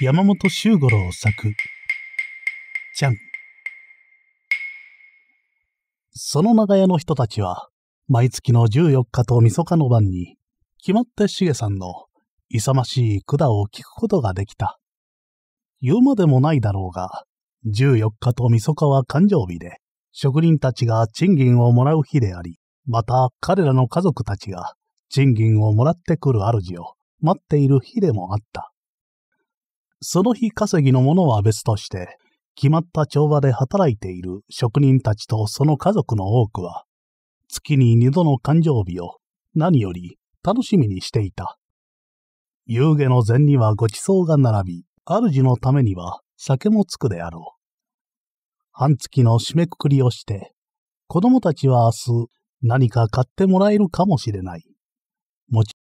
山本周五郎作、じゃん。その長屋の人たちは、毎月の14日と晦日の晩に、決まってしげさんの勇ましい管を聞くことができた。言うまでもないだろうが、14日と晦日は誕生日で、職人たちが賃金をもらう日であり、また彼らの家族たちが賃金をもらってくる主を待っている日でもあった。その日稼ぎのものは別として、決まった帳場で働いている職人たちとその家族の多くは、月に二度の誕生日を何より楽しみにしていた。夕下の膳にはご馳走が並び、主のためには酒もつくであろう。半月の締めくくりをして、子供たちは明日何か買ってもらえるかもしれない。もち